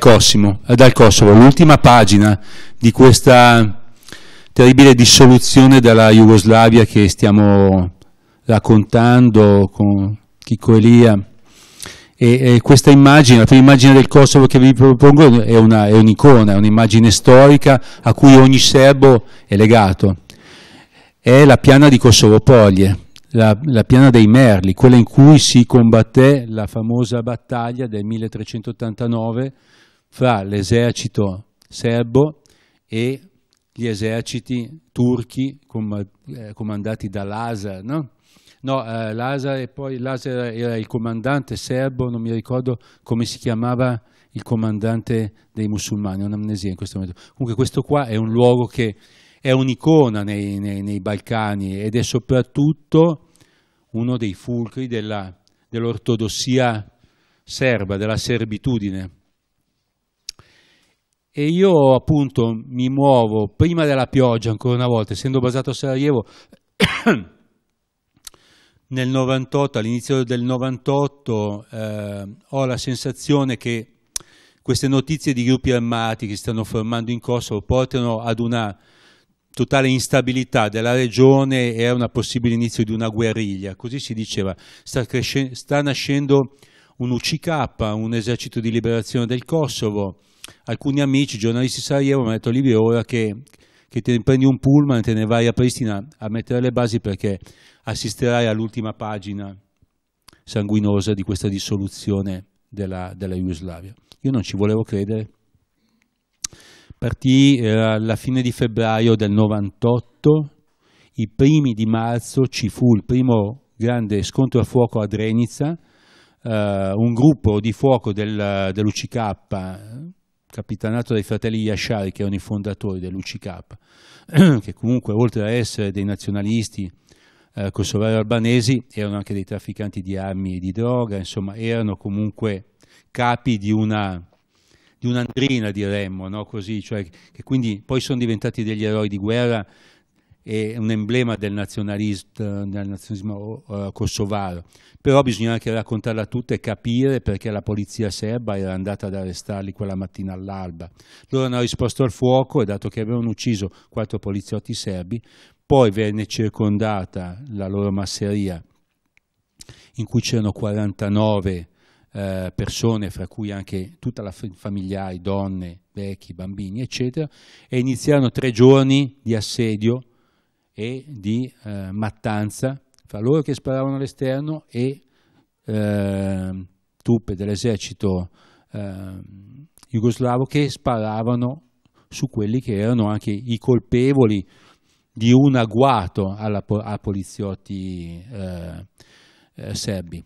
Cosimo, eh, dal Kosovo, l'ultima pagina di questa terribile dissoluzione della Jugoslavia che stiamo raccontando con Chico Elia. E, e questa immagine, la prima immagine del Kosovo che vi propongo è, una, è un'icona, è un'immagine storica a cui ogni serbo è legato. È la piana di Kosovopoglie, la, la, piana dei Merli, quella in cui si combatté la famosa battaglia del 1389 fra l'esercito serbo e gli eserciti turchi com eh, comandati da Lazar, no? No, eh, Lazar, poi, Lazar era il comandante serbo, non mi ricordo come si chiamava il comandante dei musulmani, ho un'amnesia in questo momento. Comunque questo qua è un luogo che è un'icona nei, nei, nei, Balcani ed è soprattutto uno dei fulcri dell'ortodossia dell serba, della servitudine e io appunto mi muovo prima della pioggia ancora una volta, essendo basato a Sarajevo nel 98, all'inizio del 98 eh, ho la sensazione che queste notizie di gruppi armati che si stanno formando in Kosovo portano ad una totale instabilità della regione e a un possibile inizio di una guerriglia, così si diceva, sta, sta nascendo un UCK, un esercito di liberazione del Kosovo, alcuni amici giornalisti di Sarajevo mi hanno detto Livio ora che, che ti prendi un pullman e te ne vai a Pristina a mettere le basi perché assisterai all'ultima pagina sanguinosa di questa dissoluzione della, della Jugoslavia. Io non ci volevo credere. Partì eh, alla fine di febbraio del 98, i primi di marzo ci fu il primo grande scontro a fuoco a Drenica, eh, un gruppo di fuoco del, dell'UCK capitanato dai fratelli Yashari, che erano i fondatori dell'UCK, che comunque oltre a essere dei nazionalisti eh, kosovari albanesi, erano anche dei trafficanti di armi e di droga, insomma erano comunque capi di una di un'andrina diremmo, no? Così, cioè, che quindi poi sono diventati degli eroi di guerra è un emblema del, del nazionalismo uh, eh, kosovaro, però bisogna anche raccontarla tutta e capire perché la polizia serba era andata ad arrestarli quella mattina all'alba. Loro hanno risposto al fuoco e dato che avevano ucciso quattro poliziotti serbi, poi venne circondata la loro masseria in cui c'erano 49 eh, persone, fra cui anche tutta la familiare, donne, vecchi, bambini, eccetera, e iniziarono tre giorni di assedio e di eh, mattanza fra loro che sparavano all'esterno e eh, truppe dell'esercito eh, jugoslavo che sparavano su quelli che erano anche i colpevoli di un agguato alla, a poliziotti eh, eh, serbi.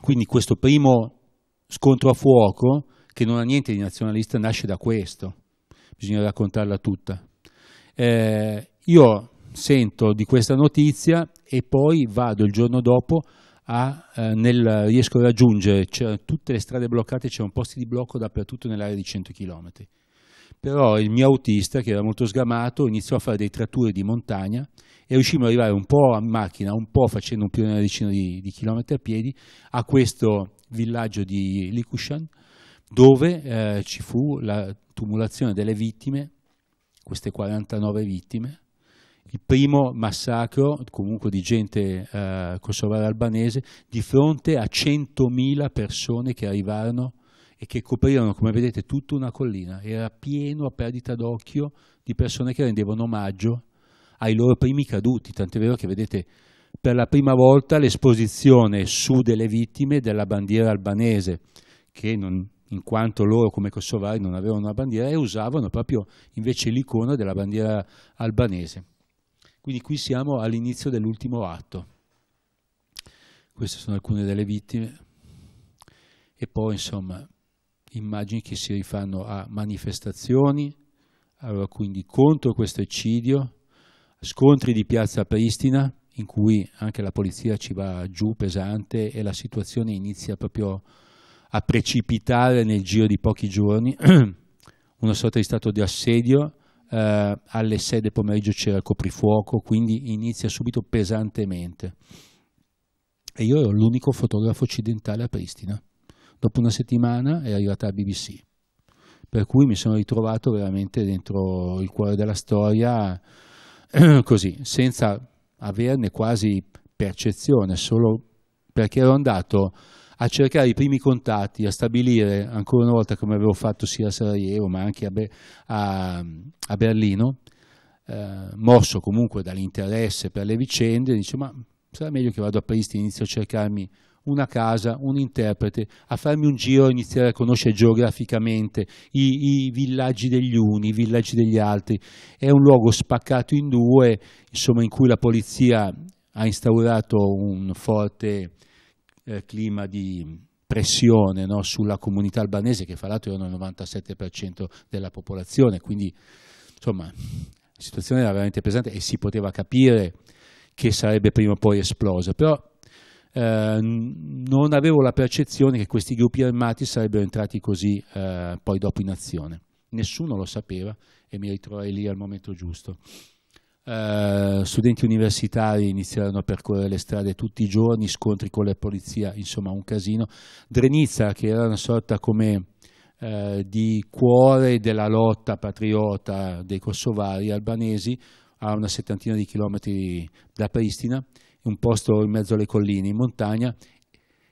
Quindi questo primo scontro a fuoco, che non ha niente di nazionalista, nasce da questo. Bisogna raccontarla tutta. Eh, io sento di questa notizia e poi vado il giorno dopo a, eh, nel, riesco a raggiungere cioè, tutte le strade bloccate, c'erano posti di blocco dappertutto nell'area di 100 km. Però il mio autista, che era molto sgamato, iniziò a fare dei trattori di montagna e riuscimmo ad arrivare un po' a macchina, un po' facendo un più di una decina di, di chilometri a piedi, a questo villaggio di Likushan, dove eh, ci fu la tumulazione delle vittime queste 49 vittime, il primo massacro comunque di gente eh, kosovara albanese di fronte a 100.000 persone che arrivarono e che coprirono, come vedete, tutta una collina. Era pieno a perdita d'occhio di persone che rendevano omaggio ai loro primi caduti, tant'è vero che vedete per la prima volta l'esposizione su delle vittime della bandiera albanese, che non, in quanto loro come kosovari non avevano una bandiera e usavano proprio invece l'icona della bandiera albanese. Quindi qui siamo all'inizio dell'ultimo atto. Queste sono alcune delle vittime e poi insomma immagini che si rifanno a manifestazioni, allora quindi contro questo eccidio, scontri di piazza Pristina in cui anche la polizia ci va giù pesante e la situazione inizia proprio a precipitare nel giro di pochi giorni una sorta di stato di assedio, eh, alle 6 del pomeriggio c'era il coprifuoco, quindi inizia subito pesantemente. E io ero l'unico fotografo occidentale a Pristina. Dopo una settimana è arrivata la BBC. Per cui mi sono ritrovato veramente dentro il cuore della storia, così, senza averne quasi percezione, solo perché ero andato a cercare i primi contatti, a stabilire ancora una volta come avevo fatto sia a Sarajevo ma anche a, Be a, a Berlino, eh, mosso comunque dall'interesse per le vicende, dice ma sarà meglio che vado a Pristina, inizio a cercarmi una casa, un interprete, a farmi un giro, a iniziare a conoscere geograficamente i, i, villaggi degli uni, i villaggi degli altri. È un luogo spaccato in due, insomma, in cui la polizia ha instaurato un forte eh, clima di pressione no, sulla comunità albanese che fra l'altro erano il 97% della popolazione, quindi insomma la situazione era veramente pesante e si poteva capire che sarebbe prima o poi esplosa, però eh, non avevo la percezione che questi gruppi armati sarebbero entrati così eh, poi dopo in azione. Nessuno lo sapeva e mi ritrovai lì al momento giusto eh, studenti universitari iniziarono a percorrere le strade tutti i giorni, scontri con la polizia, insomma un casino. Drenizza, che era una sorta come eh, di cuore della lotta patriota dei kosovari albanesi, a una settantina di chilometri da Pristina, un posto in mezzo alle colline, in montagna,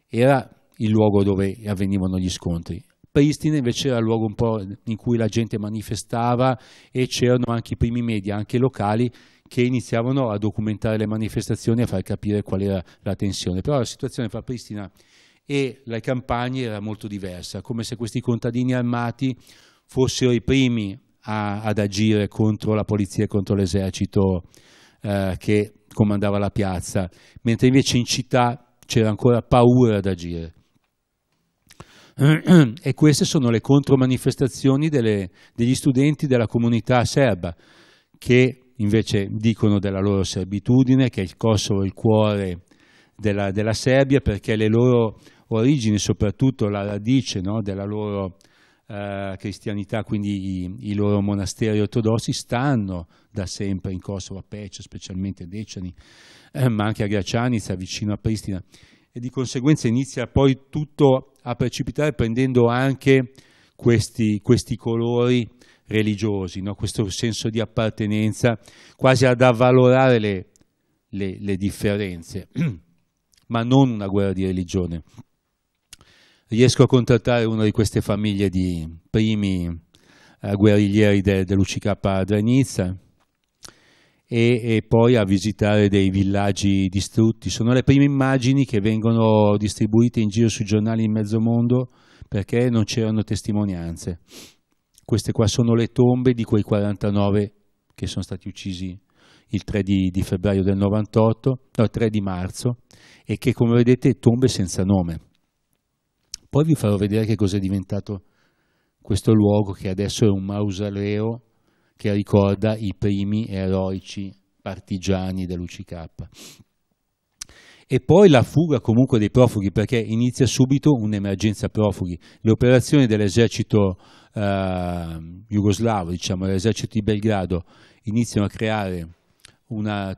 era il luogo dove avvenivano gli scontri. Pristina invece era il luogo un po' in cui la gente manifestava e c'erano anche i primi media, anche locali, che iniziavano a documentare le manifestazioni e a far capire qual era la tensione. Però la situazione fra Pristina e le campagne era molto diversa, come se questi contadini armati fossero i primi a, ad agire contro la polizia e contro l'esercito eh, che comandava la piazza, mentre invece in città c'era ancora paura ad agire e queste sono le contromanifestazioni delle, degli studenti della comunità serba che invece dicono della loro servitudine, che il Kosovo è il cuore della, della Serbia perché le loro origini, soprattutto la radice no, della loro eh, cristianità, quindi i, i, loro monasteri ortodossi, stanno da sempre in Kosovo, a Peccia, specialmente a Decani, eh, ma anche a Gracianica, vicino a Pristina. E di conseguenza inizia poi tutto a precipitare prendendo anche questi, questi colori religiosi, no? questo senso di appartenenza, quasi ad avvalorare le, le, le differenze, ma non una guerra di religione. Riesco a contattare una di queste famiglie di primi eh, guerriglieri de, dell'UCK a Nizza, e, e, poi a visitare dei villaggi distrutti. Sono le prime immagini che vengono distribuite in giro sui giornali in mezzo mondo perché non c'erano testimonianze. Queste qua sono le tombe di quei 49 che sono stati uccisi il 3 di, di febbraio del 98, no, il 3 di marzo, e che come vedete tombe senza nome. Poi vi farò vedere che cos'è diventato questo luogo che adesso è un mausoleo che ricorda i primi eroici partigiani dell'UCK. E poi la fuga comunque dei profughi, perché inizia subito un'emergenza profughi. Le operazioni dell'esercito eh, jugoslavo, diciamo, l'esercito di Belgrado, iniziano a creare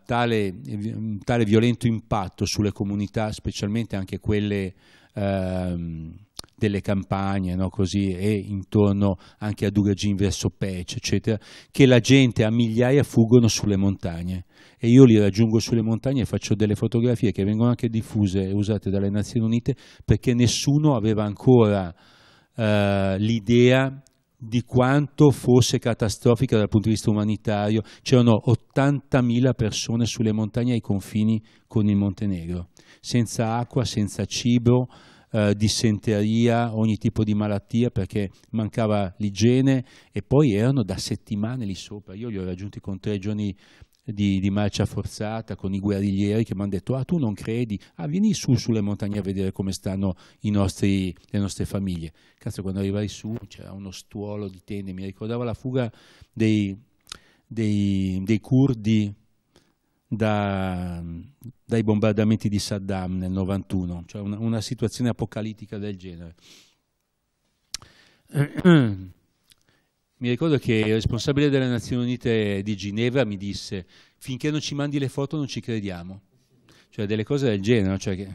tale, un tale violento impatto sulle comunità, specialmente anche quelle ehm, delle campagne no, così, e intorno anche a Dugagin verso Pec, eccetera, che la gente a migliaia fuggono sulle montagne e io li raggiungo sulle montagne e faccio delle fotografie che vengono anche diffuse e usate dalle Nazioni Unite perché nessuno aveva ancora eh, l'idea di quanto fosse catastrofica dal punto di vista umanitario. C'erano 80.000 persone sulle montagne ai confini con il Montenegro, senza acqua, senza cibo, eh, dissenteria, ogni tipo di malattia perché mancava l'igiene e poi erano da settimane lì sopra. Io li ho raggiunti con tre giorni di, di, marcia forzata con i guerriglieri che mi hanno detto ah tu non credi, ah vieni su sulle montagne a vedere come stanno nostri, le nostre famiglie. Cazzo quando arrivai su c'era uno stuolo di tende, mi ricordava la fuga dei, dei, dei curdi da, dai bombardamenti di Saddam nel 91, cioè una, una situazione apocalittica del genere. Mi ricordo che il responsabile delle Nazioni Unite di Ginevra mi disse finché non ci mandi le foto non ci crediamo, cioè delle cose del genere. Cioè che,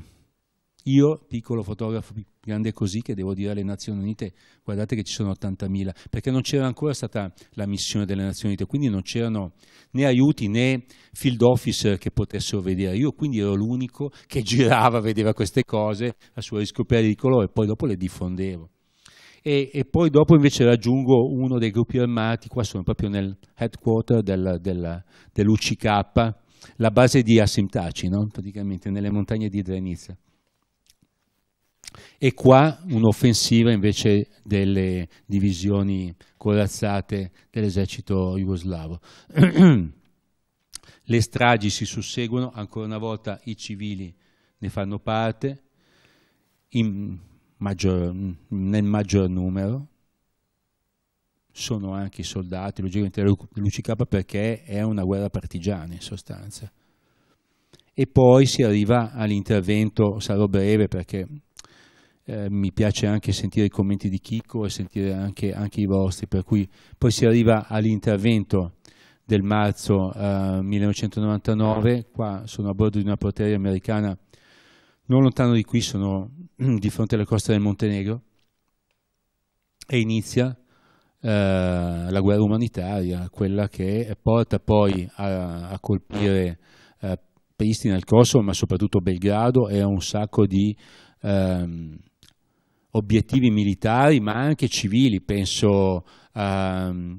io, piccolo fotografo grande così, che devo dire alle Nazioni Unite, guardate che ci sono 80.000, perché non c'era ancora stata la missione delle Nazioni Unite, quindi non c'erano né aiuti né field officer che potessero vedere. Io quindi ero l'unico che girava, vedeva queste cose a suo rischio pericolo e poi dopo le diffondevo. E, e, poi dopo invece raggiungo uno dei gruppi armati, qua sono proprio nel headquarter del, del, dell'UCK, la base di Asimtaci, no? praticamente nelle montagne di Drenica. E qua un'offensiva invece delle divisioni corazzate dell'esercito jugoslavo. Le stragi si susseguono, ancora una volta i civili ne fanno parte maggior, nel maggior numero, sono anche i soldati, logicamente lucicapa perché è una guerra partigiana in sostanza. E poi si arriva all'intervento, sarò breve perché eh, mi piace anche sentire i commenti di Chicco e sentire anche, anche i vostri, per cui poi si arriva all'intervento del marzo eh, 1999, qua sono a bordo di una porteria americana non lontano di qui, sono di fronte alla costa del Montenegro e inizia eh, la guerra umanitaria, quella che porta poi a, a colpire eh, Pristina, il Kosovo, ma soprattutto Belgrado e a un sacco di ehm, obiettivi militari ma anche civili, penso ehm,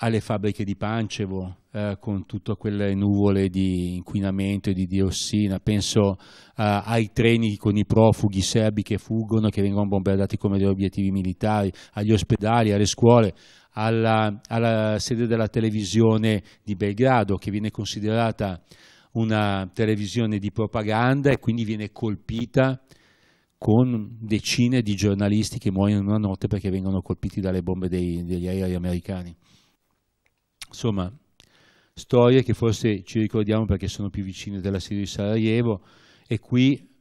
alle fabbriche di Pancevo eh, con tutte quelle nuvole di inquinamento e di diossina, penso eh, ai treni con i profughi serbi che fuggono, che vengono bombardati come degli obiettivi militari, agli ospedali, alle scuole, alla, alla sede della televisione di Belgrado che viene considerata una televisione di propaganda e quindi viene colpita con decine di giornalisti che muoiono in una notte perché vengono colpiti dalle bombe dei, degli aerei americani. Insomma, storie che forse ci ricordiamo perché sono più vicine della Siria di Sarajevo e qui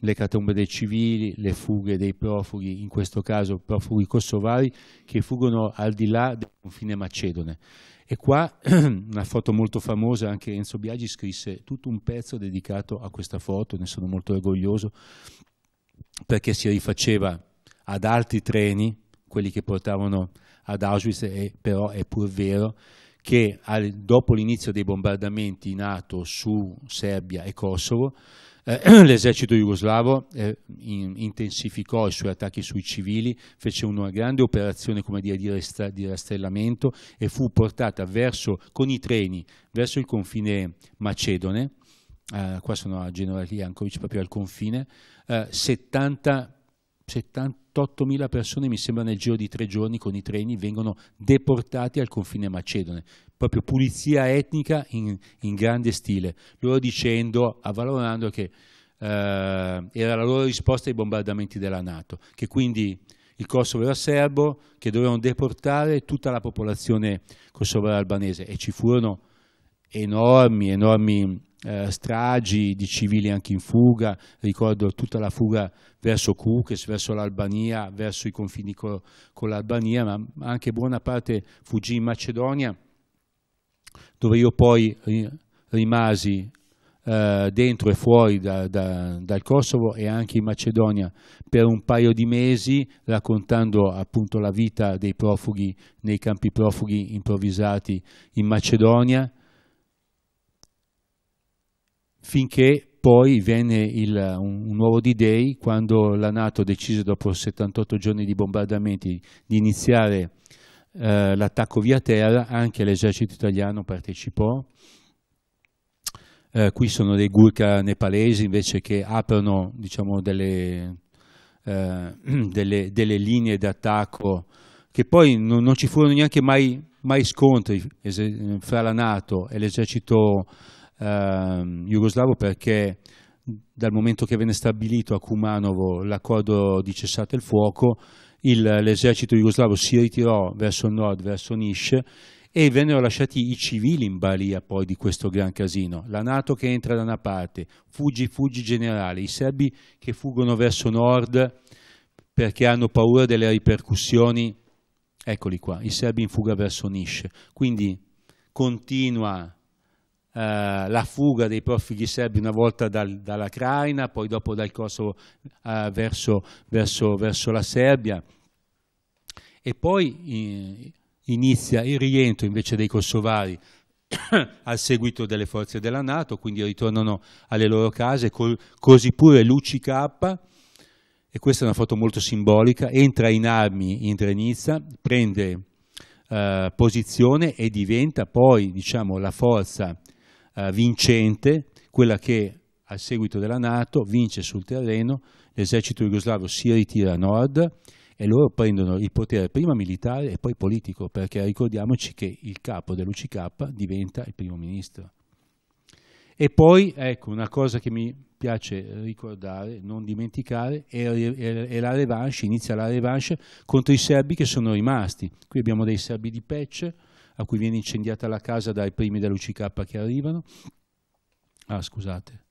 le catombe dei civili, le fughe dei profughi, in questo caso profughi kosovari che fuggono al di là del confine macedone. E qua una foto molto famosa, anche Enzo Biagi scrisse tutto un pezzo dedicato a questa foto, ne sono molto orgoglioso, perché si rifaceva ad altri treni, quelli che portavano ad Auschwitz, e però è pur vero che al, dopo l'inizio dei bombardamenti NATO su Serbia e Kosovo, eh, l'esercito jugoslavo eh, in, intensificò i suoi attacchi sui civili, fece una grande operazione dire, di, resta, di, rastellamento e fu portata verso, con i treni verso il confine macedone eh, qua sono a Genova di Jankovic, proprio al confine, eh, 70 78.000 persone, mi sembra, nel giro di tre giorni con i treni vengono deportati al confine macedone. Proprio pulizia etnica in, in grande stile. Loro dicendo, avvalorando che eh, era la loro risposta ai bombardamenti della Nato, che quindi il Kosovo era serbo, che dovevano deportare tutta la popolazione kosovara albanese e ci furono enormi, enormi eh, stragi di civili anche in fuga, ricordo tutta la fuga verso Kukes, verso l'Albania, verso i confini co con l'Albania, ma anche buona parte fuggì in Macedonia, dove io poi ri rimasi eh, dentro e fuori da, da, dal Kosovo e anche in Macedonia per un paio di mesi, raccontando appunto la vita dei profughi nei campi profughi improvvisati in Macedonia finché poi venne il, un, un, nuovo D-Day quando la Nato decise dopo 78 giorni di bombardamenti di iniziare eh, l'attacco via terra, anche l'esercito italiano partecipò. Eh, qui sono dei Gurkha nepalesi invece che aprono diciamo, delle, eh, delle, delle, linee d'attacco che poi non, non ci furono neanche mai, mai scontri fra la Nato e l'esercito italiano eh, jugoslavo perché dal momento che venne stabilito a Kumanovo l'accordo di cessate il fuoco, l'esercito jugoslavo si ritirò verso nord, verso Nish e vennero lasciati i civili in balia poi di questo gran casino. La Nato che entra da una parte, fuggi, fuggi generale, i serbi che fuggono verso nord perché hanno paura delle ripercussioni, eccoli qua, i serbi in fuga verso Nish. Quindi continua eh, la fuga dei profughi serbi una volta dal, dalla poi dopo dal Kosovo eh, verso, verso, verso, la Serbia e poi eh, inizia il rientro invece dei kosovari al seguito delle forze della Nato, quindi ritornano alle loro case, col, così pure Luci K, e questa è una foto molto simbolica, entra in armi in Drenica, prende eh, posizione e diventa poi diciamo, la forza eh, vincente, quella che al seguito della Nato vince sul terreno, l'esercito jugoslavo si ritira a nord e loro prendono il potere prima militare e poi politico, perché ricordiamoci che il capo dell'UCK diventa il primo ministro. E poi, ecco, una cosa che mi piace ricordare, non dimenticare, è, la revanche, inizia la revanche contro i serbi che sono rimasti. Qui abbiamo dei serbi di Pec, a cui viene incendiata la casa dai primi della UCK che arrivano. Ah, scusate.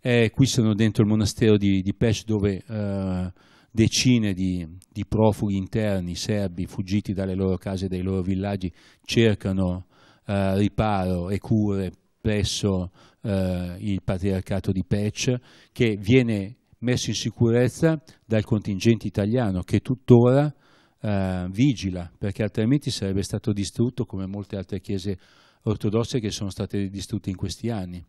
Eh, qui sono dentro il monastero di, di Pech dove eh, decine di, di, profughi interni serbi fuggiti dalle loro case e dai loro villaggi cercano eh, riparo e cure presso eh, il patriarcato di Pech che viene messo in sicurezza dal contingente italiano che tuttora eh, vigila, perché altrimenti sarebbe stato distrutto come molte altre chiese ortodosse che sono state distrutte in questi anni.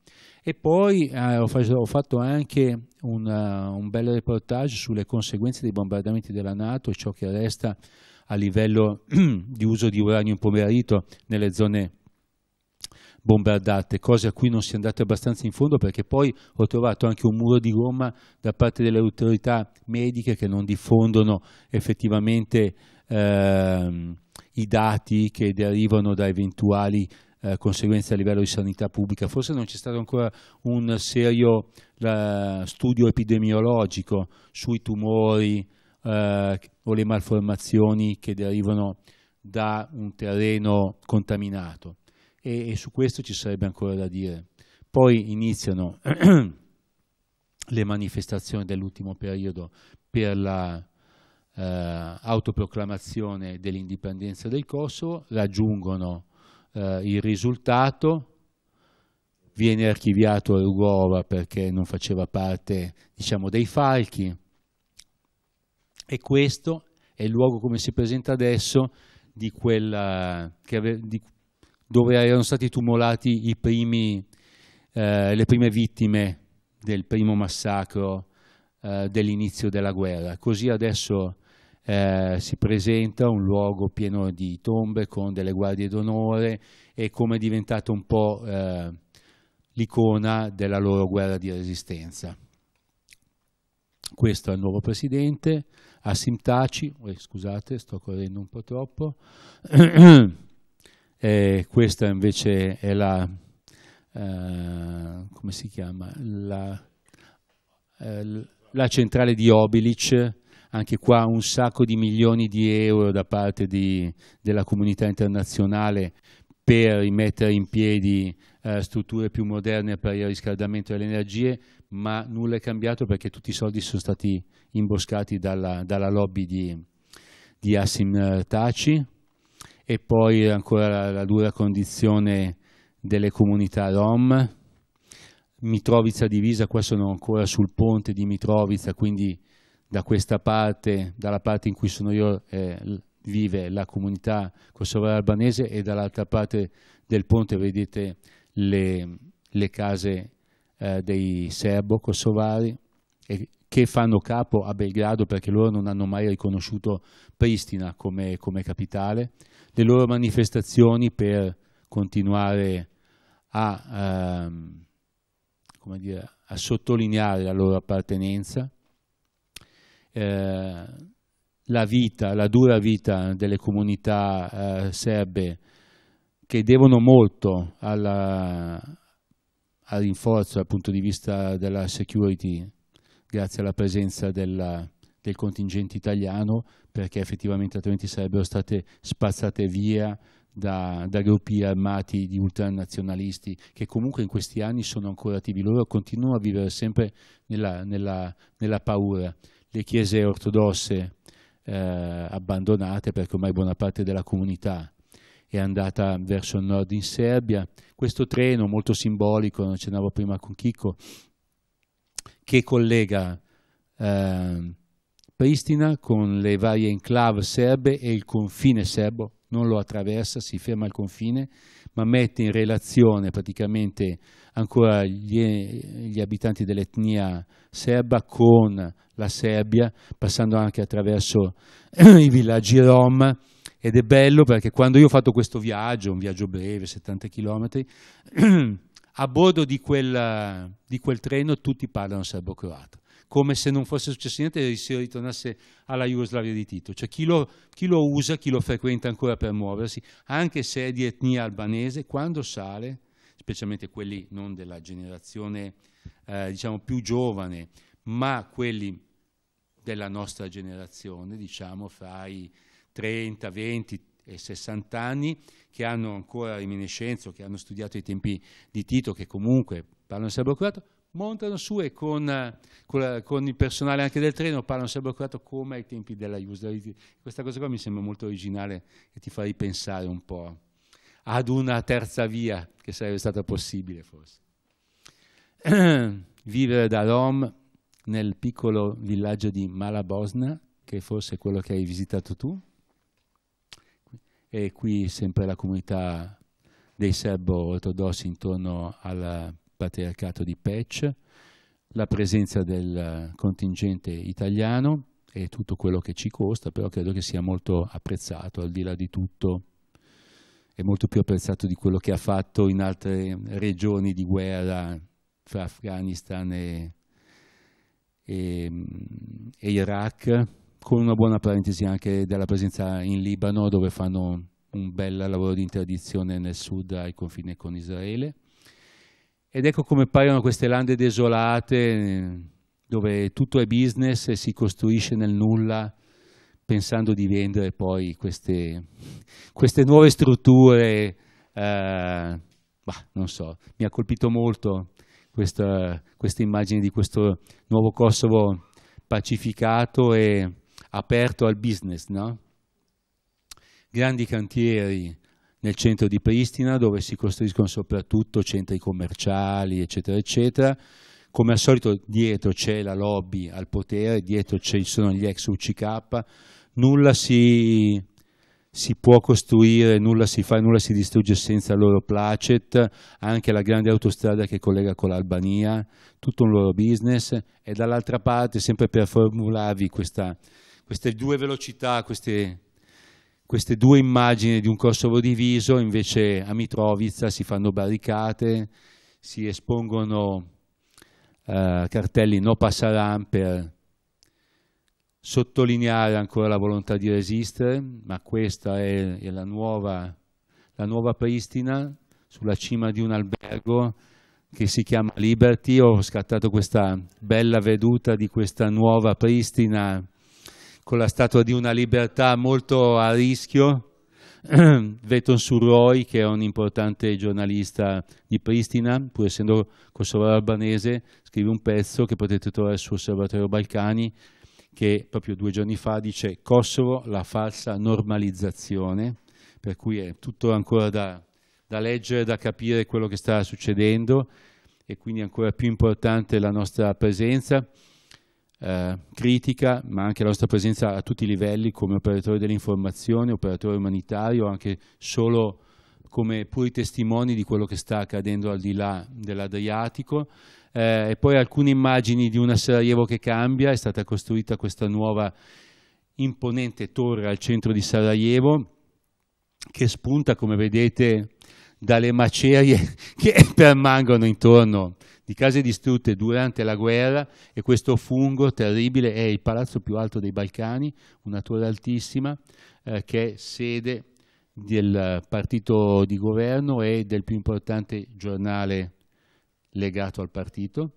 E poi eh, ho, fatto anche un, uh, un bel reportage sulle conseguenze dei bombardamenti della Nato e ciò che resta a livello di uso di uranio impoverito nelle zone bombardate, cose a cui non si è andato abbastanza in fondo perché poi ho trovato anche un muro di gomma da parte delle autorità mediche che non diffondono effettivamente ehm, i dati che derivano da eventuali eh, conseguenze a livello di sanità pubblica. Forse non c'è stato ancora un serio la, studio epidemiologico sui tumori eh, o le malformazioni che derivano da un terreno contaminato e, e su questo ci sarebbe ancora da dire. Poi iniziano le manifestazioni dell'ultimo periodo per la eh, autoproclamazione dell'indipendenza del Kosovo, raggiungono eh, il risultato, viene archiviato Rugova perché non faceva parte diciamo, dei falchi e questo è il luogo come si presenta adesso di quella, che, di, dove erano stati tumolati primi, eh, le prime vittime del primo massacro eh, dell'inizio della guerra. Così adesso eh, si presenta un luogo pieno di tombe con delle guardie d'onore e come è diventata un po' eh, l'icona della loro guerra di resistenza. Questo è il nuovo presidente, Asim Taci, scusate sto correndo un po' troppo, E questa invece è la, eh, come si chiama, la, eh, la centrale di Obilic, anche qua un sacco di milioni di euro da parte di, della comunità internazionale per rimettere in piedi eh, strutture più moderne per il riscaldamento delle energie, ma nulla è cambiato perché tutti i soldi sono stati imboscati dalla, dalla lobby di, di Asim eh, Taci e poi ancora la, la dura condizione delle comunità rom. Mitrovica divisa, qua sono ancora sul ponte di Mitrovica, quindi da questa parte, dalla parte in cui sono io, eh, vive la comunità kosovara albanese e dall'altra parte del ponte vedete le, le case eh, dei serbo-kosovari che fanno capo a Belgrado perché loro non hanno mai riconosciuto Pristina come, come capitale le loro manifestazioni per continuare a, ehm, dire, a sottolineare la loro appartenenza, eh, la vita, la dura vita delle comunità eh, serbe che devono molto alla, al rinforzo dal punto di vista della security grazie alla presenza della, del contingente italiano, perché effettivamente altrimenti sarebbero state spazzate via da, da, gruppi armati di ultranazionalisti che comunque in questi anni sono ancora attivi, loro continuano a vivere sempre nella, nella, nella paura. Le chiese ortodosse eh, abbandonate perché ormai buona parte della comunità è andata verso il nord in Serbia, questo treno molto simbolico, non accennavo prima con Chicco, che collega eh, Pristina con le varie enclave serbe e il confine serbo, non lo attraversa, si ferma al confine, ma mette in relazione praticamente ancora gli, gli abitanti dell'etnia serba con la Serbia, passando anche attraverso i villaggi rom. Ed è bello perché quando io ho fatto questo viaggio, un viaggio breve, 70 km, a bordo di quel, di quel treno tutti parlano serbo-croato come se non fosse successo niente e si ritornasse alla Jugoslavia di Tito. Cioè chi lo, chi lo usa, chi lo frequenta ancora per muoversi, anche se è di etnia albanese, quando sale, specialmente quelli non della generazione eh, diciamo più giovane, ma quelli della nostra generazione, diciamo fra i 30, 20 e 60 anni, che hanno ancora reminiscenze, o che hanno studiato i tempi di Tito, che comunque parlano serbo croato, montano su e con, eh, con, con, il personale anche del treno parlano sempre accurato come ai tempi della user. Questa cosa qua mi sembra molto originale e ti fa ripensare un po' ad una terza via che sarebbe stata possibile forse. Vivere da Rom nel piccolo villaggio di Malabosna, che forse è quello che hai visitato tu, e qui sempre la comunità dei serbo-ortodossi intorno al patriarcato di Pech, la presenza del contingente italiano e tutto quello che ci costa, però credo che sia molto apprezzato, al di là di tutto è molto più apprezzato di quello che ha fatto in altre regioni di guerra fra Afghanistan e, e, e Iraq, con una buona parentesi anche della presenza in Libano dove fanno un bel lavoro di interdizione nel sud al confine con Israele. Ed ecco come paiono queste lande desolate dove tutto è business e si costruisce nel nulla pensando di vendere poi queste, queste nuove strutture. Eh, bah, non so, mi ha colpito molto questa, questa immagine di questo nuovo Kosovo pacificato e aperto al business, no? grandi cantieri, nel centro di Pristina dove si costruiscono soprattutto centri commerciali, eccetera, eccetera. Come al solito dietro c'è la lobby al potere, dietro ci sono gli ex UCK, nulla si, si può costruire, nulla si fa, nulla si distrugge senza il loro placet, anche la grande autostrada che collega con l'Albania, tutto un loro business e dall'altra parte, sempre per formularvi questa, queste due velocità, queste queste due immagini di un Kosovo diviso, invece a Mitrovica si fanno barricate, si espongono eh, cartelli no passaran per sottolineare ancora la volontà di resistere, ma questa è, è la, nuova, la, nuova, Pristina sulla cima di un albergo che si chiama Liberty. Ho scattato questa bella veduta di questa nuova Pristina con la statua di una libertà molto a rischio, Veton Surroi, che è un importante giornalista di Pristina, pur essendo kosovaro albanese, scrive un pezzo che potete trovare su Osservatorio Balcani, che proprio due giorni fa dice Kosovo, la falsa normalizzazione, per cui è tutto ancora da, da leggere, da capire quello che sta succedendo e quindi ancora più importante la nostra presenza eh, critica, ma anche la nostra presenza a tutti i livelli come operatore dell'informazione, operatore umanitario, anche solo come puri testimoni di quello che sta accadendo al di là dell'Adriatico. Eh, e poi alcune immagini di una Sarajevo che cambia, è stata costruita questa nuova imponente torre al centro di Sarajevo che spunta, come vedete, dalle macerie che permangono intorno di case distrutte durante la guerra e questo fungo terribile è il palazzo più alto dei Balcani, una torre altissima eh, che è sede del partito di governo e del più importante giornale legato al partito,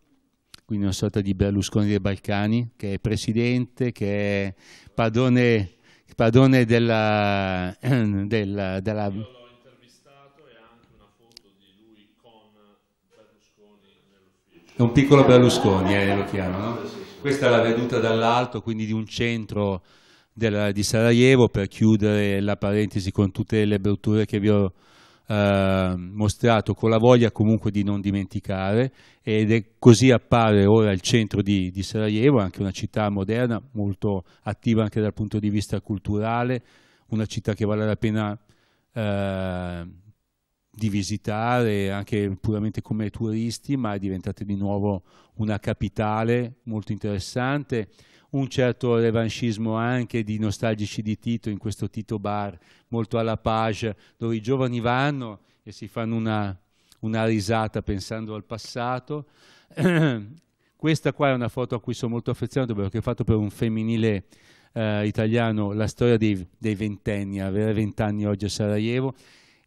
quindi una sorta di Berlusconi dei Balcani, che è presidente, che è padrone, padrone della, della, della un Piccolo Berlusconi eh, lo chiamano. Questa è la veduta dall'alto, quindi di un centro della, di Sarajevo, per chiudere la parentesi con tutte le brutture che vi ho eh, mostrato, con la voglia comunque di non dimenticare, ed è così appare ora il centro di, di Sarajevo, anche una città moderna, molto attiva anche dal punto di vista culturale, una città che vale la pena... Eh, di visitare anche puramente come turisti, ma è diventata di nuovo una capitale molto interessante, un certo revanchismo anche di nostalgici di Tito in questo Tito Bar, molto alla page, dove i giovani vanno e si fanno una, una risata pensando al passato. Questa qua è una foto a cui sono molto affezionato perché ho fatto per un femminile eh, italiano la storia dei, dei ventenni, avere vent'anni oggi a Sarajevo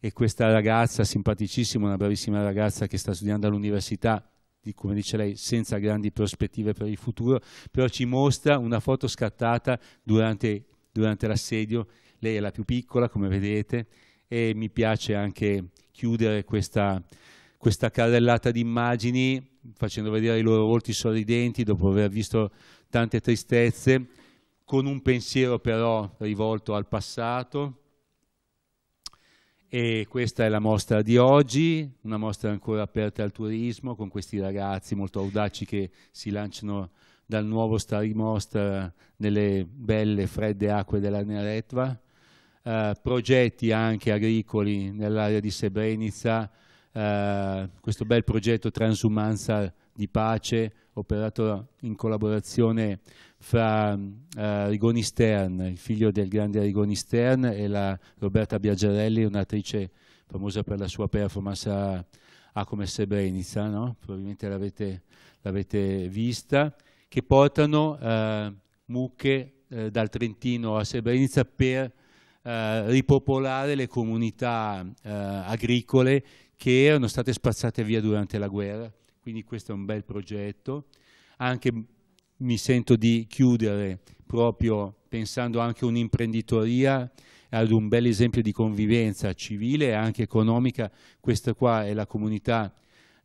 e questa ragazza simpaticissima, una bravissima ragazza che sta studiando all'università, come dice lei, senza grandi prospettive per il futuro, però ci mostra una foto scattata durante, durante l'assedio, lei è la più piccola come vedete e mi piace anche chiudere questa, questa carrellata di immagini facendo vedere i loro volti sorridenti dopo aver visto tante tristezze, con un pensiero però rivolto al passato, e questa è la mostra di oggi, una mostra ancora aperta al turismo, con questi ragazzi molto audaci che si lanciano dal nuovo Starry Starimostra nelle belle fredde acque della Neretva. Eh, progetti anche agricoli nell'area di Srebrenica, eh, questo bel progetto Transumanza di pace operato in collaborazione fra uh, Rigoni Stern, il figlio del grande Rigoni Stern, e la Roberta Biaggiarelli, un'attrice famosa per la sua performance a, a come Srebrenica, no? probabilmente l'avete, vista, che portano uh, mucche uh, dal Trentino a Srebrenica per ripopolare le comunità agricole che erano state spazzate via durante la guerra quindi questo è un bel progetto. Anche mi sento di chiudere proprio pensando anche a un'imprenditoria, ad un bel esempio di convivenza civile e anche economica. Questa qua è la comunità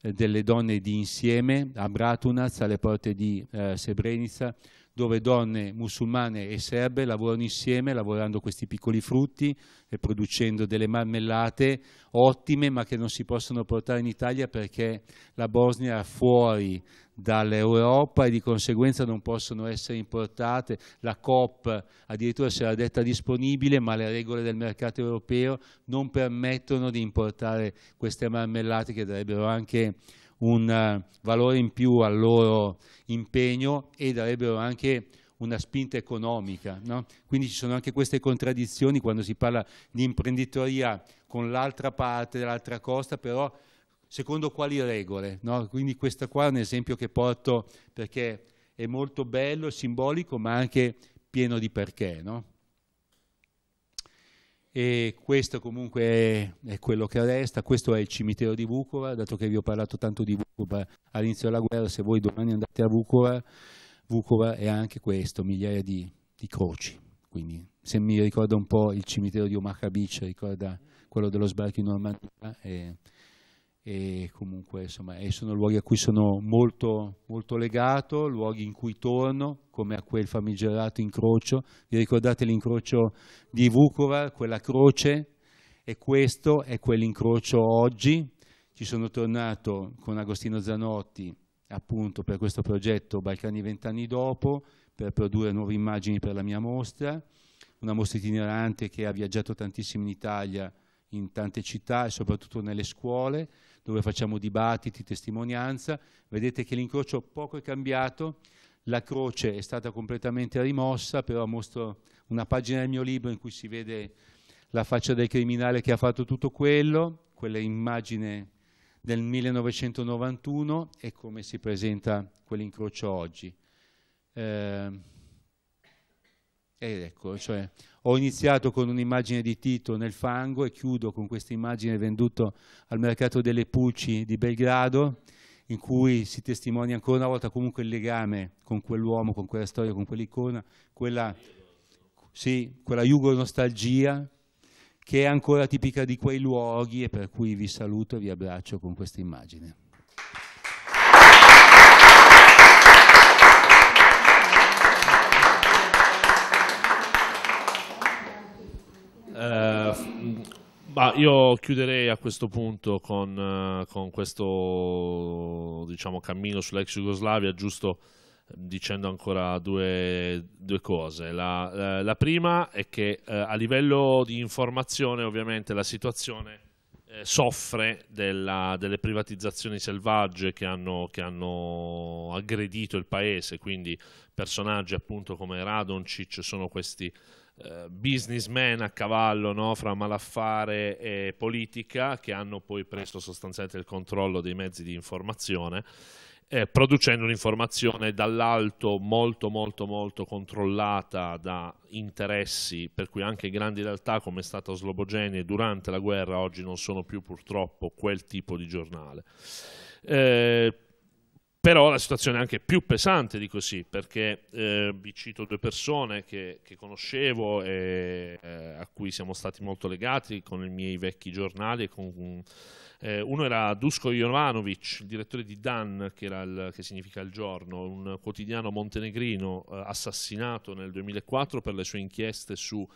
eh, delle donne di insieme a Bratunaz, alle porte di eh, Srebrenica, dove donne musulmane e serbe lavorano insieme, lavorando questi piccoli frutti e producendo delle marmellate ottime, ma che non si possono portare in Italia perché la Bosnia è fuori dall'Europa e di conseguenza non possono essere importate. La COP addirittura si era detta disponibile, ma le regole del mercato europeo non permettono di importare queste marmellate che darebbero anche un eh, valore in più al loro impegno e darebbero anche una spinta economica. No? Quindi ci sono anche queste contraddizioni quando si parla di imprenditoria con l'altra parte, dell'altra costa, però secondo quali regole? No? Quindi questo qua è un esempio che porto perché è molto bello, simbolico, ma anche pieno di perché. No? e questo comunque è, è, quello che resta, questo è il cimitero di Vucova, dato che vi ho parlato tanto di Vucova all'inizio della guerra, se voi domani andate a Vucova, Vucova è anche questo, migliaia di, di croci, quindi se mi ricorda un po' il cimitero di Omaha Beach, ricorda quello dello sbarco in Normandia, e comunque insomma e sono luoghi a cui sono molto, molto legato, luoghi in cui torno, come a quel famigerato incrocio, vi ricordate l'incrocio di Vukovar, quella croce e questo è quell'incrocio oggi, ci sono tornato con Agostino Zanotti appunto per questo progetto Balcani vent'anni dopo, per produrre nuove immagini per la mia mostra, una mostra itinerante che ha viaggiato tantissimo in Italia, in tante città e soprattutto nelle scuole, dove facciamo dibattiti, testimonianza, vedete che l'incrocio poco è cambiato, la croce è stata completamente rimossa, però mostro una pagina del mio libro in cui si vede la faccia del criminale che ha fatto tutto quello, quella immagine del 1991 e come si presenta quell'incrocio oggi. Eh, ed ecco, cioè, ho iniziato con un'immagine di Tito nel fango e chiudo con questa immagine venduta al mercato delle Pulci di Belgrado, in cui si testimonia ancora una volta comunque il legame con quell'uomo, con quella storia, con quell'icona, quella, sì, quella jugo-nostalgia che è ancora tipica di quei luoghi e per cui vi saluto e vi abbraccio con questa immagine. Eh, ma io chiuderei a questo punto con, eh, con questo diciamo, cammino sull'ex Jugoslavia, giusto dicendo ancora due, due cose. La, eh, la, prima è che a livello di informazione ovviamente la situazione soffre della, delle privatizzazioni selvagge che hanno, che hanno aggredito il paese, quindi personaggi appunto come Radoncic sono questi eh, businessman a cavallo no? fra malaffare e politica che hanno poi preso sostanzialmente il controllo dei mezzi di informazione. Eh, producendo un'informazione dall'alto molto molto molto controllata da interessi per cui anche grandi realtà come è stata Slobogenie durante la guerra oggi non sono più purtroppo quel tipo di giornale. Eh, però la situazione è anche più pesante di così, perché eh, vi cito due persone che, che conoscevo e eh, a cui siamo stati molto legati con i miei vecchi giornali. Con, eh, uno era Dusko Jovanovic, il direttore di Dan, che, il, che, significa il giorno, un quotidiano montenegrino eh, assassinato nel 2004 per le sue inchieste sul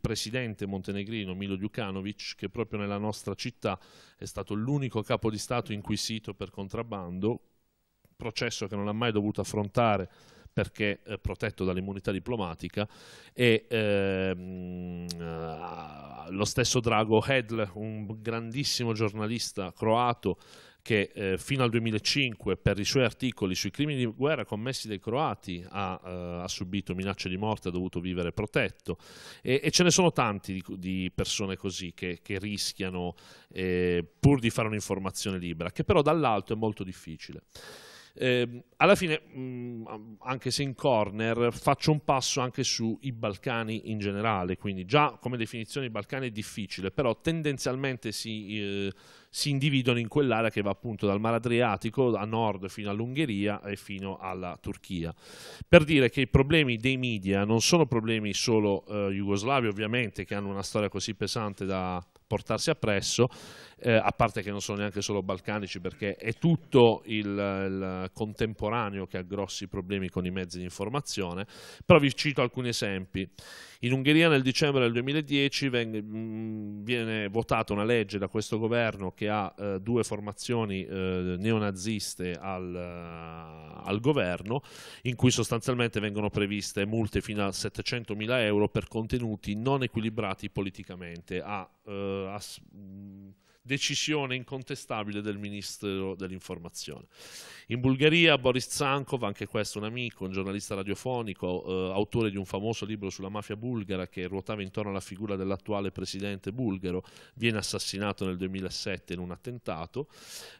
presidente montenegrino Milo Djukanovic, che proprio nella nostra città è stato l'unico capo di Stato inquisito per contrabbando processo che non ha mai dovuto affrontare perché eh, protetto dall'immunità diplomatica e ehm, eh, lo stesso Drago Hedl, un grandissimo giornalista croato che eh, fino al 2005 per i suoi articoli sui crimini di guerra commessi dai croati ha, eh, ha subito minacce di morte, ha dovuto vivere protetto e, e ce ne sono tanti di, di persone così che, che rischiano eh, pur di fare un'informazione libera, che però dall'alto è molto difficile. Eh, alla fine, mh, mm, anche se in corner, faccio un passo anche sui Balcani in generale, quindi già come definizione i Balcani è difficile, però tendenzialmente si, eh, si individuano in quell'area che va appunto dal Mar Adriatico a nord fino all'Ungheria e fino alla Turchia. Per dire che i problemi dei media non sono problemi solo eh, jugoslavi, ovviamente, che hanno una storia così pesante da portarsi appresso, eh, a parte che non sono neanche solo balcanici perché è tutto il, il, contemporaneo che ha grossi problemi con i mezzi di informazione, però vi cito alcuni esempi. In Ungheria nel dicembre del 2010 veng, mm, viene votata una legge da questo governo che ha eh, due formazioni eh, neonaziste al, eh, al, governo, in cui sostanzialmente vengono previste multe fino a 700.000 euro per contenuti non equilibrati politicamente, a, eh, a mm, decisione incontestabile del ministro dell'informazione. In Bulgaria Boris Zankov, anche questo un amico, un giornalista radiofonico, eh, autore di un famoso libro sulla mafia bulgara che ruotava intorno alla figura dell'attuale presidente bulgaro, viene assassinato nel 2007 in un attentato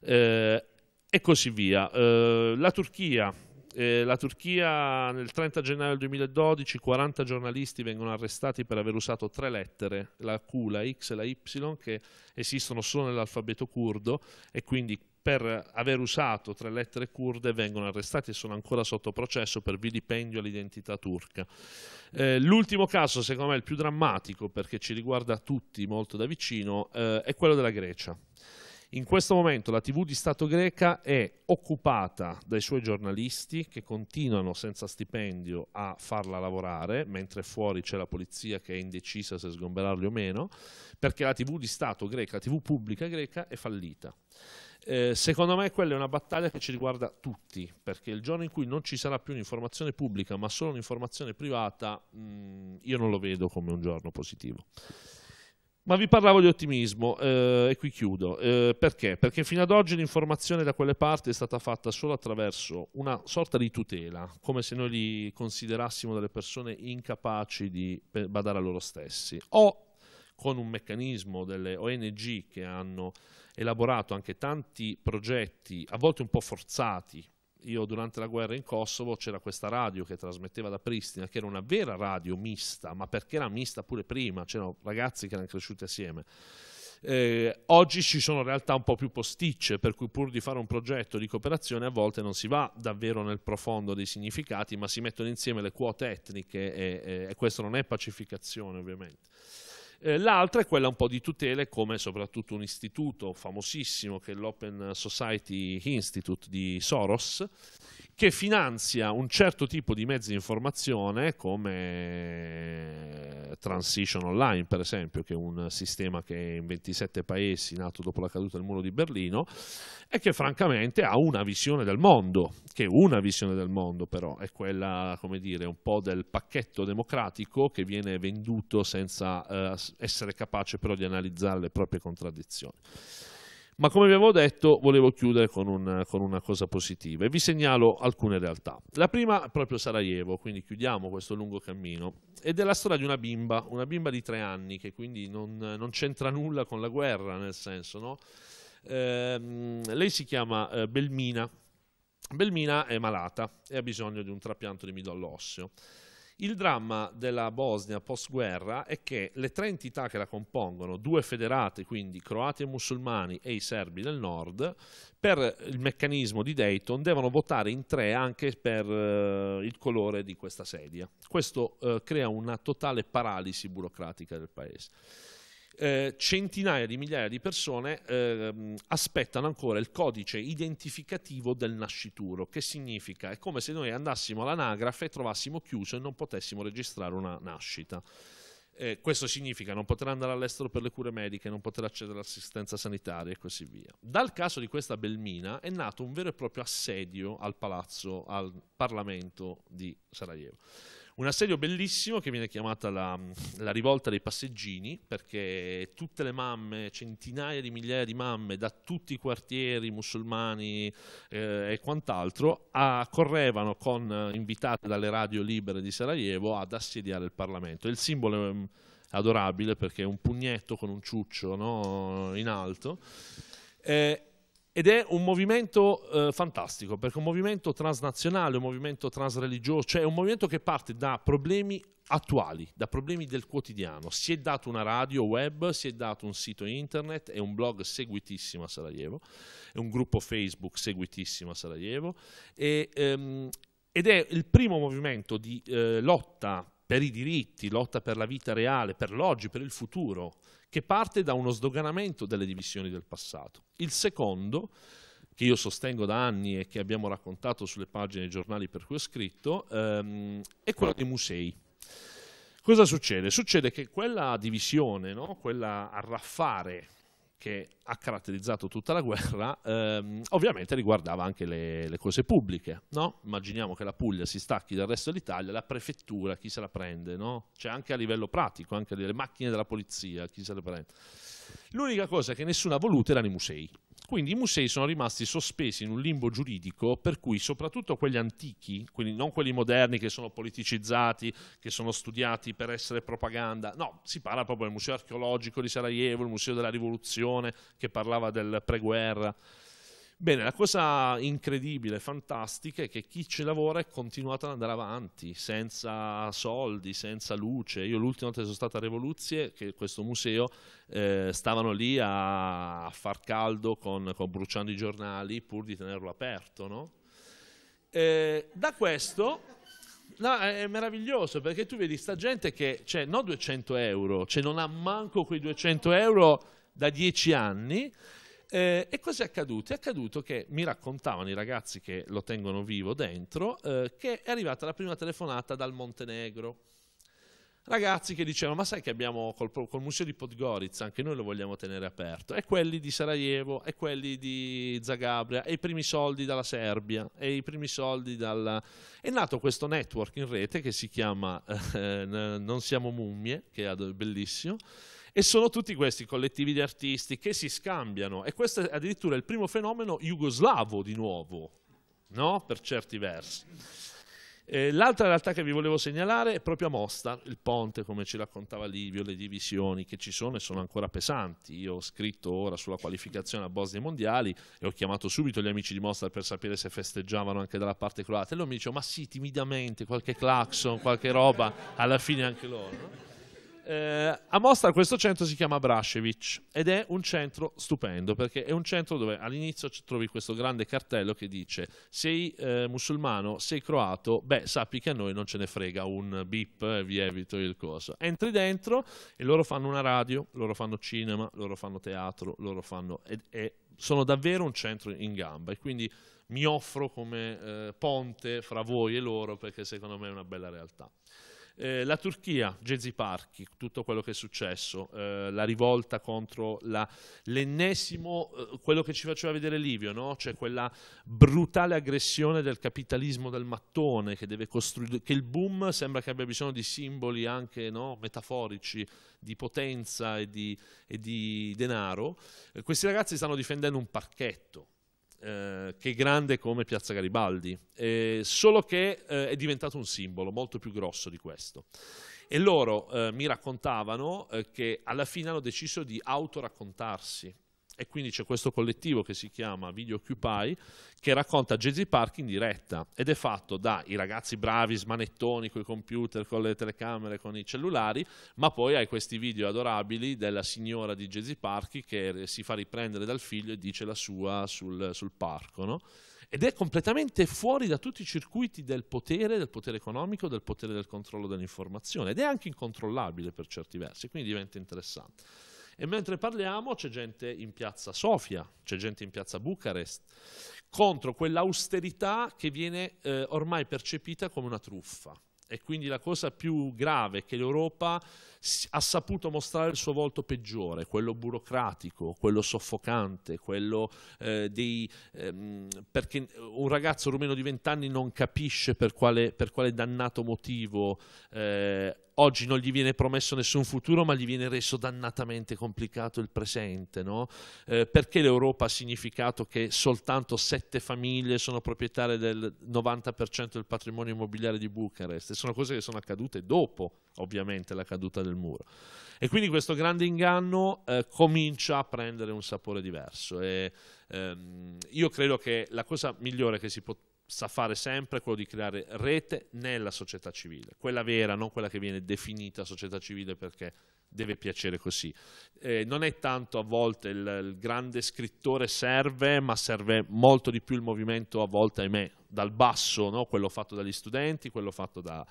eh, e così via. Eh, la Turchia eh, la Turchia nel 30 gennaio 2012 40 giornalisti vengono arrestati per aver usato tre lettere, la Q, la X e la Y, che esistono solo nell'alfabeto curdo e quindi per aver usato tre lettere kurde vengono arrestati e sono ancora sotto processo per vilipendio all'identità turca. Eh, l'ultimo caso, secondo me il più drammatico perché ci riguarda tutti molto da vicino, eh, è quello della Grecia. In questo momento la TV di Stato greca è occupata dai suoi giornalisti che continuano senza stipendio a farla lavorare, mentre fuori c'è la polizia che è indecisa se sgomberarli o meno, perché la TV di Stato greca, la TV pubblica greca è fallita. Eh, secondo me quella è una battaglia che ci riguarda tutti, perché il giorno in cui non ci sarà più un'informazione pubblica, ma solo un'informazione privata, mh, mm, io non lo vedo come un giorno positivo. Ma vi parlavo di ottimismo eh, e qui chiudo. Eh, perché? Perché fino ad oggi l'informazione da quelle parti è stata fatta solo attraverso una sorta di tutela, come se noi li considerassimo delle persone incapaci di eh, badare a loro stessi, o con un meccanismo delle ONG che hanno elaborato anche tanti progetti, a volte un po' forzati, io durante la guerra in Kosovo c'era questa radio che trasmetteva da Pristina, che era una vera radio mista, ma perché era mista pure prima, c'erano ragazzi che erano cresciuti assieme. Eh, oggi ci sono realtà un po' più posticce, per cui pur di fare un progetto di cooperazione a volte non si va davvero nel profondo dei significati, ma si mettono insieme le quote etniche e, e, e questo non è pacificazione ovviamente. Eh, l'altra è quella un po' di tutele come soprattutto un istituto famosissimo che è l'Open Society Institute di Soros che finanzia un certo tipo di mezzi di informazione come eh, Transition Online per esempio che è un sistema che è in 27 paesi nato dopo la caduta del muro di Berlino e che francamente ha una visione del mondo che è una visione del mondo però è quella come dire un po' del pacchetto democratico che viene venduto senza eh, essere capace però di analizzare le proprie contraddizioni. Ma come vi avevo detto, volevo chiudere con, un, con, una cosa positiva e vi segnalo alcune realtà. La prima è proprio Sarajevo, quindi chiudiamo questo lungo cammino, ed è la storia di una bimba, una bimba di tre anni che quindi non, non c'entra nulla con la guerra, nel senso, no? Eh, lei si chiama eh, Belmina. Belmina è malata e ha bisogno di un trapianto di midollo osseo. Il dramma della Bosnia post-guerra è che le tre entità che la compongono, due federate, quindi croati e musulmani e i serbi del nord, per il meccanismo di Dayton devono votare in tre anche per eh, il colore di questa sedia. Questo eh, crea una totale paralisi burocratica del paese. Eh, centinaia di migliaia di persone eh, aspettano ancora il codice identificativo del nascituro, che significa è come se noi andassimo all'anagrafe e trovassimo chiuso e non potessimo registrare una nascita. Eh, questo significa non poter andare all'estero per le cure mediche, non poter accedere all'assistenza sanitaria e così via. Dal caso di questa Belmina è nato un vero e proprio assedio al palazzo, al Parlamento di Sarajevo. Un assedio bellissimo che viene chiamata la, la, rivolta dei passeggini, perché tutte le mamme, centinaia di migliaia di mamme da tutti i quartieri musulmani eh, e quant'altro, correvano con eh, invitate dalle radio libere di Sarajevo ad assediare il Parlamento. Il simbolo è ehm, adorabile perché è un pugnetto con un ciuccio no? in alto. Eh, ed è un movimento eh, fantastico, perché è un movimento transnazionale, un movimento transreligioso, cioè è un movimento che parte da problemi attuali, da problemi del quotidiano. Si è dato una radio web, si è dato un sito internet e un blog seguitissimo a Sarajevo, è un gruppo Facebook seguitissimo a Sarajevo, e, ehm, ed è il primo movimento di eh, lotta per i diritti, lotta per la vita reale, per l'oggi, per il futuro, che parte da uno sdoganamento delle divisioni del passato. Il secondo, che io sostengo da anni e che abbiamo raccontato sulle pagine dei giornali per cui ho scritto, ehm, è quello dei musei. Cosa succede? Succede che quella divisione, no? quella arraffare che ha caratterizzato tutta la guerra, ehm, ovviamente riguardava anche le, le cose pubbliche. No? Immaginiamo che la Puglia si stacchi dal resto dell'Italia, la prefettura chi se la prende? No? C'è cioè, anche a livello pratico, anche le macchine della polizia chi se le prende? L'unica cosa che nessuno ha voluto erano i musei. Quindi i musei sono rimasti sospesi in un limbo giuridico per cui soprattutto quelli antichi, quindi non quelli moderni che sono politicizzati, che sono studiati per essere propaganda, no, si parla proprio del museo archeologico di Sarajevo, il museo della rivoluzione che parlava del preguerra, Bene, la cosa incredibile, fantastica, è che chi ci lavora è continuato ad andare avanti, senza soldi, senza luce. Io l'ultima volta che sono stato a Revoluzie, che questo museo, eh, stavano lì a far caldo con, con, bruciando i giornali pur di tenerlo aperto, no? eh, da questo... No, è meraviglioso perché tu vedi sta gente che, cioè, non 200 euro, cioè non ha manco quei 200 euro da 10 anni, eh, e cos'è accaduto? È accaduto che mi raccontavano i ragazzi che lo tengono vivo dentro eh, che è arrivata la prima telefonata dal Montenegro. Ragazzi che dicevano, ma sai che abbiamo col, col museo di Podgorica, anche noi lo vogliamo tenere aperto, e quelli di Sarajevo, e quelli di Zagabria, e i primi soldi dalla Serbia, e i primi soldi dalla... È nato questo network in rete che si chiama eh, Non siamo mummie, che è bellissimo, e sono tutti questi collettivi di artisti che si scambiano. E questo è addirittura il primo fenomeno jugoslavo di nuovo, no? per certi versi. l'altra realtà che vi volevo segnalare è proprio a Mostar, il ponte, come ci raccontava Livio, le divisioni che ci sono e sono ancora pesanti. Io ho scritto ora sulla qualificazione a Bosnia dei mondiali e ho chiamato subito gli amici di Mostar per sapere se festeggiavano anche dalla parte croata. E loro mi dicono, ma sì, timidamente, qualche clacson, qualche roba, alla fine anche loro. No? Eh, a mostra questo centro si chiama Brashevic ed è un centro stupendo perché è un centro dove all'inizio trovi questo grande cartello che dice sei eh, musulmano, sei croato, beh sappi che a noi non ce ne frega un bip, eh, vi evito il coso. Entri dentro e loro fanno una radio, loro fanno cinema, loro fanno teatro, loro fanno... E, e sono davvero un centro in gamba e quindi mi offro come eh, ponte fra voi e loro perché secondo me è una bella realtà. Eh, la Turchia, Gezi Parchi, tutto quello che è successo, eh, la rivolta contro l'ennesimo, eh, quello che ci faceva vedere Livio, no? cioè quella brutale aggressione del capitalismo del mattone che deve costruire, che il boom sembra che abbia bisogno di simboli anche no? metaforici, di potenza e di, e di denaro. Eh, questi ragazzi stanno difendendo un parchetto, eh, che è grande come Piazza Garibaldi, eh, solo che eh, è diventato un simbolo molto più grosso di questo. E loro eh, mi raccontavano eh, che alla fine hanno deciso di autoraccontarsi e quindi c'è questo collettivo che si chiama Video Occupy che racconta Jazzy Park in diretta ed è fatto dai ragazzi bravi, smanettoni, con i computer, con le telecamere, con i cellulari, ma poi hai questi video adorabili della signora di Jazzy Park che si fa riprendere dal figlio e dice la sua sul, sul parco. No? ed è completamente fuori da tutti i circuiti del potere, del potere economico, del potere del controllo dell'informazione ed è anche incontrollabile per certi versi, quindi diventa interessante. E mentre parliamo c'è gente in piazza Sofia, c'è gente in piazza Bucarest, contro quell'austerità che viene eh, ormai percepita come una truffa. E quindi la cosa più grave è che l'Europa ha saputo mostrare il suo volto peggiore, quello burocratico, quello soffocante, quello eh, dei... Ehm, perché un ragazzo rumeno di 20 anni non capisce per quale, per quale dannato motivo eh, oggi non gli viene promesso nessun futuro, ma gli viene reso dannatamente complicato il presente. No? Eh, perché l'Europa ha significato che soltanto sette famiglie sono proprietarie del 90% del patrimonio immobiliare di Bucarest? E sono cose che sono accadute dopo ovviamente la caduta del muro. E quindi questo grande inganno eh, comincia a prendere un sapore diverso. E, ehm, io credo che la cosa migliore che si possa fare sempre è quello di creare rete nella società civile, quella vera, non quella che viene definita società civile perché deve piacere così. Eh, non è tanto a volte il, il grande scrittore serve, ma serve molto di più il movimento a volte, ahimè, dal basso, no? quello fatto dagli studenti, quello fatto da...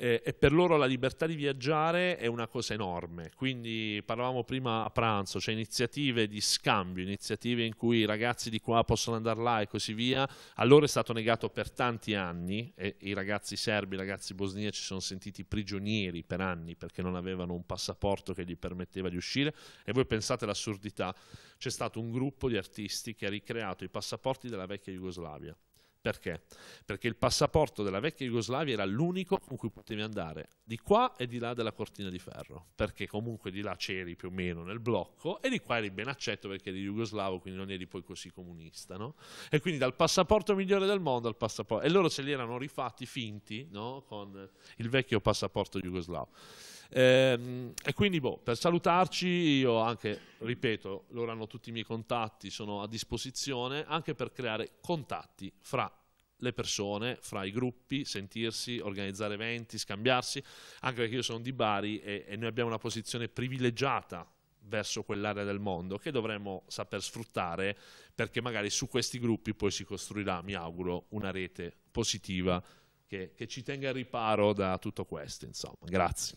Eh, e per loro la libertà di viaggiare è una cosa enorme, quindi parlavamo prima a pranzo, c'è cioè iniziative di scambio, iniziative in cui i ragazzi di qua possono andare là e così via, a loro è stato negato per tanti anni, e i ragazzi serbi, i ragazzi bosniaci sono sentiti prigionieri per anni perché non avevano un passaporto che gli permetteva di uscire, e voi pensate l'assurdità, c'è stato un gruppo di artisti che ha ricreato i passaporti della vecchia Jugoslavia. Perché? Perché il passaporto della vecchia Jugoslavia era l'unico con cui potevi andare di qua e di là della cortina di ferro, perché comunque di là c'eri più o meno nel blocco e di qua eri ben accetto perché eri jugoslavo, quindi non eri poi così comunista, no? E quindi dal passaporto migliore del mondo al passaporto... E loro se li erano rifatti finti, no? Con il vecchio passaporto jugoslavo. Ehm, e, quindi boh, per salutarci io anche, ripeto, loro hanno tutti i miei contatti, sono a disposizione anche per creare contatti fra le persone, fra i gruppi, sentirsi, organizzare eventi, scambiarsi, anche perché io sono di Bari e, e noi abbiamo una posizione privilegiata verso quell'area del mondo che dovremmo saper sfruttare perché magari su questi gruppi poi si costruirà, mi auguro, una rete positiva che, che ci tenga al riparo da tutto questo. Insomma, grazie.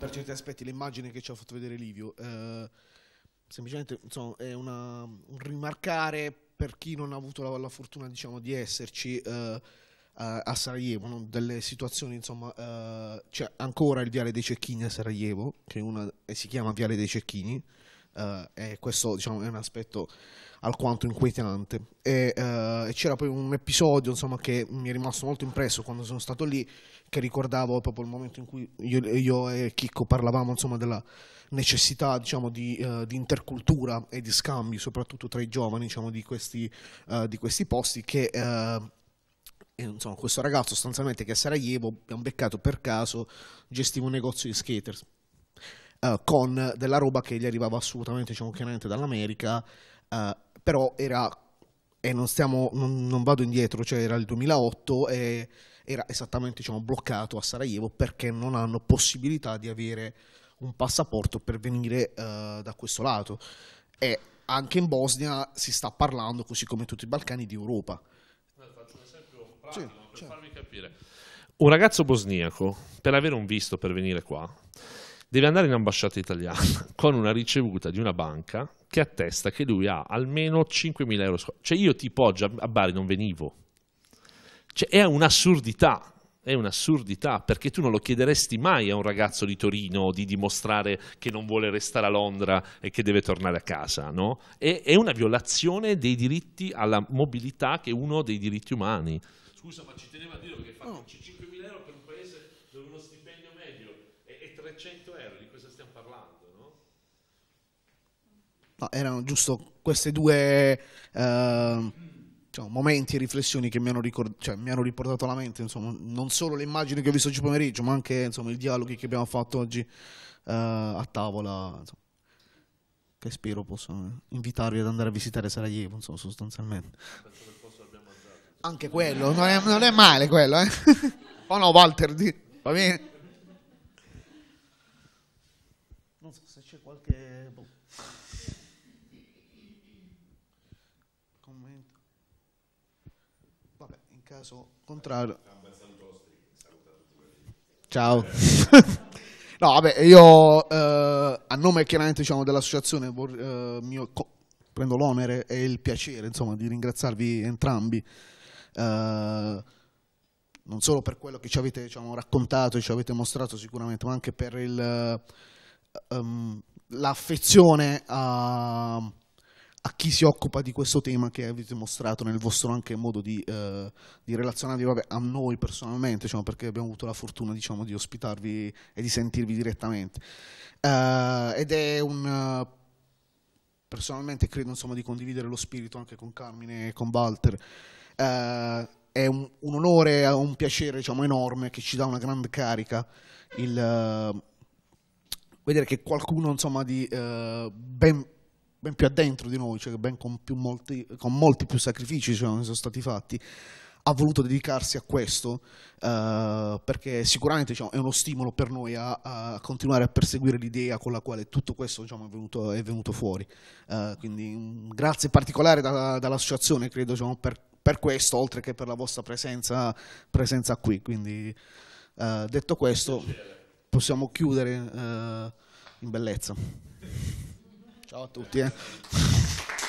per certi aspetti l'immagine che ci ha fatto vedere Livio. Eh, semplicemente insomma, è una, un rimarcare per chi non ha avuto la, la fortuna diciamo, di esserci eh, a, a, Sarajevo, no? delle situazioni, insomma, eh, c'è ancora il Viale dei Cecchini a Sarajevo, che una, si chiama Viale dei Cecchini, Uh, e questo diciamo, è un aspetto alquanto inquietante. E, uh, c'era poi un episodio insomma, che mi è rimasto molto impresso quando sono stato lì, che ricordavo proprio il momento in cui io, io e Chicco parlavamo insomma, della necessità diciamo, di, uh, di, intercultura e di scambi, soprattutto tra i giovani diciamo, di, questi, di, questi, posti che, insomma, questo ragazzo sostanzialmente che a Sarajevo abbiamo beccato per caso gestiva un negozio di skaters eh, con della roba che gli arrivava assolutamente, diciamo chiaramente dall'America, uh, però era, e non, stiamo, non, non, vado indietro, cioè era il 2008 e era esattamente diciamo, bloccato a Sarajevo perché non hanno possibilità di avere un passaporto per venire uh, da questo lato. E anche in Bosnia si sta parlando, così come in tutti i Balcani, di Europa. Faccio un esempio pratico sì, per certo. farvi capire. Un ragazzo bosniaco, per avere un visto per venire qua, deve andare in ambasciata italiana con una ricevuta di una banca che attesta che lui ha almeno 5.000 euro. Cioè io tipo oggi a Bari non venivo. Cioè è un'assurdità, è un'assurdità, perché tu non lo chiederesti mai a un ragazzo di Torino di dimostrare che non vuole restare a Londra e che deve tornare a casa, no? È, è una violazione dei diritti alla mobilità che è uno dei diritti umani. Scusa, ma ci tenevo a dire che fa oh. 5.000 No, erano giusto questi due eh, diciamo, momenti e riflessioni che mi hanno, ricord- cioè, mi hanno riportato alla mente, insomma, non solo le immagini che ho visto oggi pomeriggio, ma anche insomma, i dialoghi che abbiamo fatto oggi eh, a tavola. Insomma, che spero possano invitarvi ad andare a visitare Sarajevo, insomma, sostanzialmente. Anche quello, non è, non è male quello, eh? o oh no, Walter, di, va bene? caso contrario. Ciao. no, vabbè, io eh, a nome chiaramente diciamo, dell'associazione eh, mio, prendo l'onere e il piacere insomma, di ringraziarvi entrambi. Eh, non solo per quello che ci avete diciamo, raccontato e ci avete mostrato sicuramente, ma anche per il, um, l'affezione a, a chi si occupa di questo tema che avete mostrato nel vostro anche modo di, eh, di relazionarvi vabbè, a noi personalmente, diciamo, perché abbiamo avuto la fortuna diciamo, di ospitarvi e di sentirvi direttamente. Uh, ed è un... personalmente credo insomma, di condividere lo spirito anche con Carmine e con Walter. Uh, è un, un, onore, un piacere diciamo, enorme che ci dà una grande carica il eh, vedere che qualcuno insomma, di ben ben più addentro di noi, cioè ben con, molti, con molti, più sacrifici cioè, sono stati fatti, ha voluto dedicarsi a questo eh, perché sicuramente diciamo, è uno stimolo per noi a, a continuare a perseguire l'idea con la quale tutto questo diciamo, è, venuto, è, venuto, fuori. Eh, quindi un grazie particolare da, dall'associazione credo diciamo, per, per, questo, oltre che per la vostra presenza, presenza qui. Quindi eh, detto questo possiamo chiudere eh, in bellezza. Ciao a tutti. Eh.